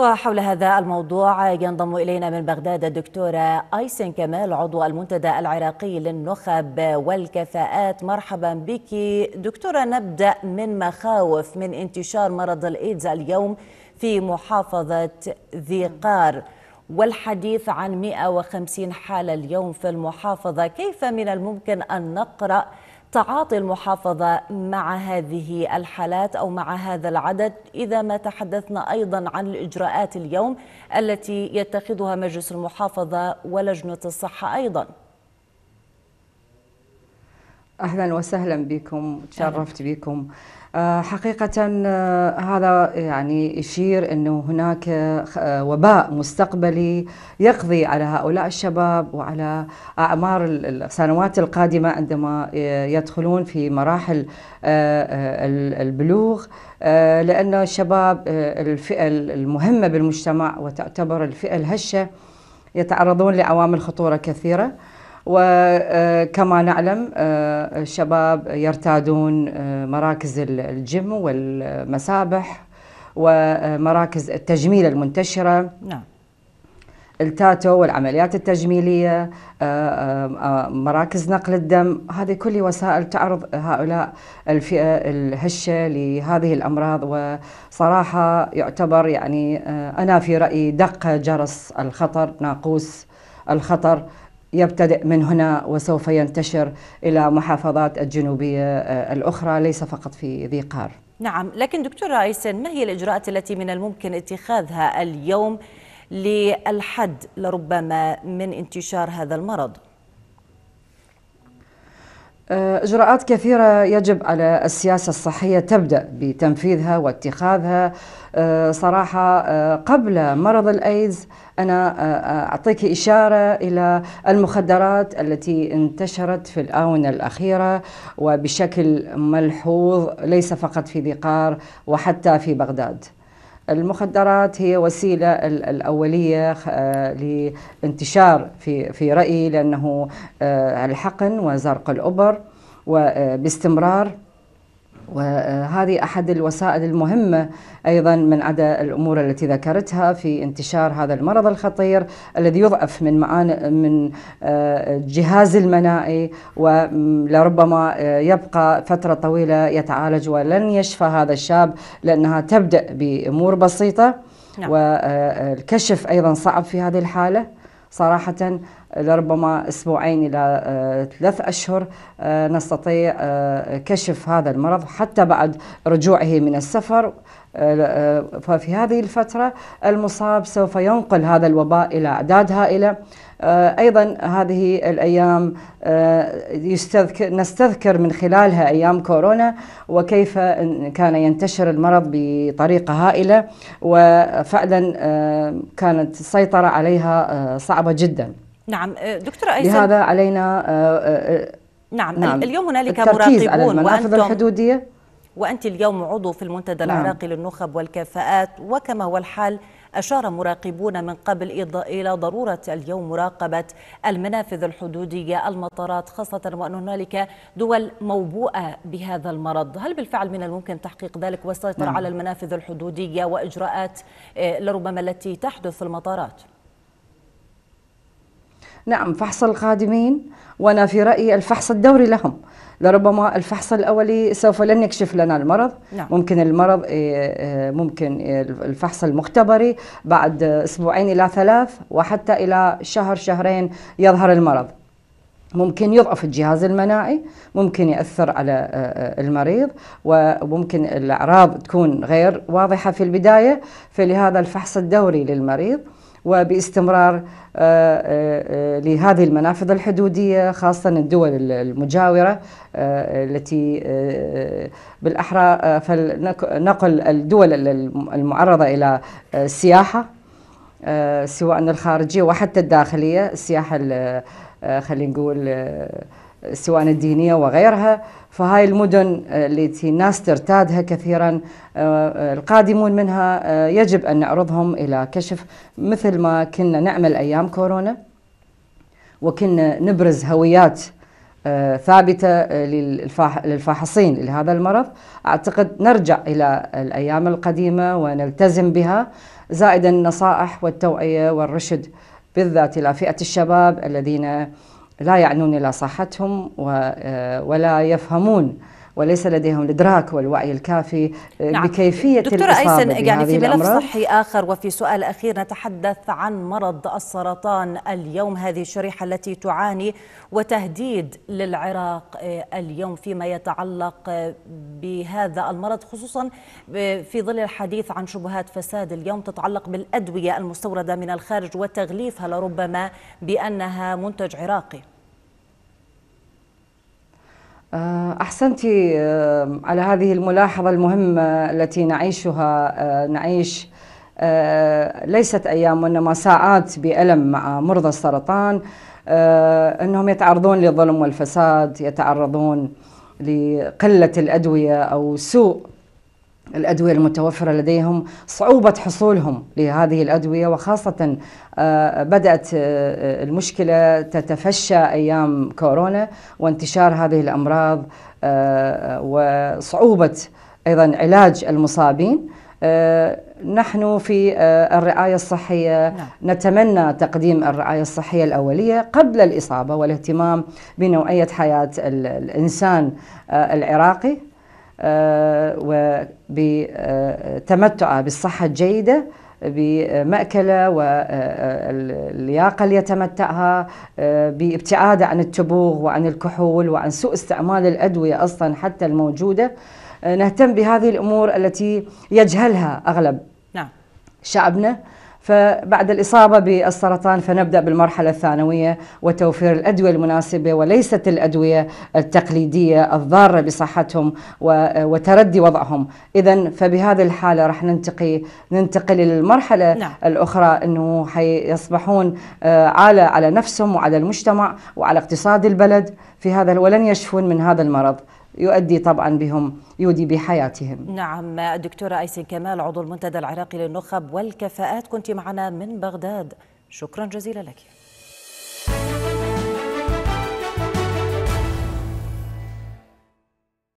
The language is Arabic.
وحول هذا الموضوع ينضم إلينا من بغداد الدكتورة أيسن كمال عضو المنتدى العراقي للنخب والكفاءات مرحبا بك دكتورة نبدأ من مخاوف من انتشار مرض الإيدز اليوم في محافظة ذي قار والحديث عن 150 حالة اليوم في المحافظة كيف من الممكن أن نقرأ تعاطي المحافظة مع هذه الحالات أو مع هذا العدد إذا ما تحدثنا أيضا عن الإجراءات اليوم التي يتخذها مجلس المحافظة ولجنة الصحة أيضا أهلا وسهلا بكم تشرفت بكم آه، حقيقة آه، هذا يعني يشير أنه هناك آه، وباء مستقبلي يقضي على هؤلاء الشباب وعلى أعمار السنوات القادمة عندما يدخلون في مراحل البلوغ لأن الشباب الفئة المهمة بالمجتمع وتعتبر الفئة الهشة يتعرضون لعوامل خطورة كثيرة وكما نعلم آه، الشباب يرتادون آه، مراكز الجيم والمسابح ومراكز التجميل المنتشرة نعم التاتو والعمليات التجميلية آه، مراكز نقل الدم هذه كل وسائل تعرض هؤلاء الفئة الهشة لهذه الأمراض وصراحة يعتبر يعني أنا في رأيي دق جرس الخطر ناقوس الخطر يبتدئ من هنا وسوف ينتشر إلى محافظات الجنوبية آه، الأخرى ليس فقط في ذي قار نعم لكن دكتور رايسن ما هي الإجراءات التي من الممكن اتخاذها اليوم للحد لربما من انتشار هذا المرض؟ آه، إجراءات كثيرة يجب على السياسة الصحية تبدأ بتنفيذها واتخاذها آه، صراحة آه، قبل مرض الأيدز أنا أعطيك إشارة إلى المخدرات التي انتشرت في الآونة الأخيرة وبشكل ملحوظ ليس فقط في ذقار وحتى في بغداد المخدرات هي وسيلة الأولية آه، لانتشار في في رأيي لأنه الحقن آه، وزرق الأبر وباستمرار آه، وهذه أحد الوسائل المهمة أيضا من عدا الأمور التي ذكرتها في انتشار هذا المرض الخطير الذي يضعف من معان من الجهاز آه، المناعي ولربما آه، يبقى فترة طويلة يتعالج ولن يشفى هذا الشاب لأنها تبدأ بأمور بسيطة نعم. والكشف آه، أيضا صعب في هذه الحالة صراحة لربما اسبوعين الى آه، ثلاث اشهر آه، نستطيع آه، كشف هذا المرض حتى بعد رجوعه من السفر ففي هذه الفتره المصاب سوف ينقل هذا الوباء الى اعداد هائله ايضا هذه الايام يستذكر نستذكر من خلالها ايام كورونا وكيف كان ينتشر المرض بطريقه هائله وفعلا كانت السيطره عليها صعبه جدا نعم آه، دكتورة أيضا لهذا علينا آه، آه، نعم, نعم. اليوم هنالك مراقبون على المنافذ الحدودية وأنت اليوم عضو في المنتدى نعم. العراقي للنخب والكفاءات وكما هو الحال أشار مراقبون من قبل إلى ضرورة اليوم مراقبة المنافذ الحدودية المطارات خاصة وأن هنالك دول موبوءة بهذا المرض هل بالفعل من الممكن تحقيق ذلك والسيطرة نعم. على المنافذ الحدودية وإجراءات لربما التي تحدث في المطارات؟ نعم فحص القادمين وأنا في رأيي الفحص الدوري لهم لربما الفحص الاولي سوف لن يكشف لنا المرض نعم. ممكن المرض إيه، إيه، ممكن الفحص المختبري بعد اسبوعين الى ثلاث وحتى الى شهر شهرين يظهر المرض ممكن يضعف الجهاز المناعي ممكن يأثر على آه، آه، المريض وممكن الأعراض تكون غير واضحة في البداية فلهذا الفحص الدوري للمريض وباستمرار آه، آه، لهذه المنافذ الحدودية خاصة الدول المجاورة آه، التي بالأحرى فلنقل الدول المعرضة إلى السياحة سواء الخارجية وحتى الداخلية السياحة خلينا نقول سواء الدينية وغيرها فهاي المدن التي الناس ترتادها كثيرا آه، القادمون منها آه، يجب أن نعرضهم إلى كشف مثل ما كنا نعمل أيام كورونا وكنا نبرز هويات آه، ثابتة للفاحصين لهذا المرض أعتقد نرجع إلى الأيام القديمة ونلتزم بها زائدا النصائح والتوعية والرشد بالذات إلى فئة الشباب الذين لا يعنون إلى صحتهم آه، ولا يفهمون وليس لديهم الإدراك والوعي الكافي آه، نعم. بكيفية دكتورة أيسن يعني في ملف صحي آخر وفي سؤال أخير نتحدث عن مرض السرطان اليوم هذه الشريحة التي تعاني وتهديد للعراق آه، اليوم فيما يتعلق آه، بهذا المرض خصوصا في ظل الحديث عن شبهات فساد اليوم تتعلق بالأدوية المستوردة من الخارج وتغليفها لربما بأنها منتج عراقي آه، أحسنت آه، على هذه الملاحظة المهمة التي نعيشها آه، نعيش ليست أيام وإنما ساعات بألم مع مرضى السرطان أنهم يتعرضون للظلم والفساد يتعرضون لقلة الأدوية أو سوء الأدوية المتوفرة لديهم صعوبة حصولهم لهذه الأدوية وخاصة آه، بدأت آه، آه، المشكلة تتفشى أيام كورونا وانتشار هذه الأمراض وصعوبة أيضا علاج المصابين نحن في الرعاية الصحية نعم. نتمنى تقديم الرعاية الصحية الأولية قبل الإصابة والاهتمام بنوعية حياة الإنسان العراقي آه، وبتمتعه آه، بالصحة الجيدة بمأكله واللياقة آه، اللي يتمتعها بابتعاده عن التبوغ وعن الكحول وعن سوء استعمال الأدوية أصلا حتى الموجودة نهتم بهذه الأمور التي يجهلها أغلب نعم. شعبنا فبعد الإصابة بالسرطان فنبدأ بالمرحلة الثانوية وتوفير الأدوية المناسبة وليست الأدوية التقليدية الضارة بصحتهم وتردي وضعهم إذا فبهذه الحالة راح ننتقي ننتقل للمرحلة نعم. الأخرى أنه حيصبحون عالة على نفسهم وعلى المجتمع وعلى اقتصاد البلد في هذا ولن يشفون من هذا المرض يؤدي طبعا بهم يودي بحياتهم نعم الدكتورة أيسن كمال عضو المنتدى العراقي للنخب والكفاءات كنت معنا من بغداد شكرا جزيلا لك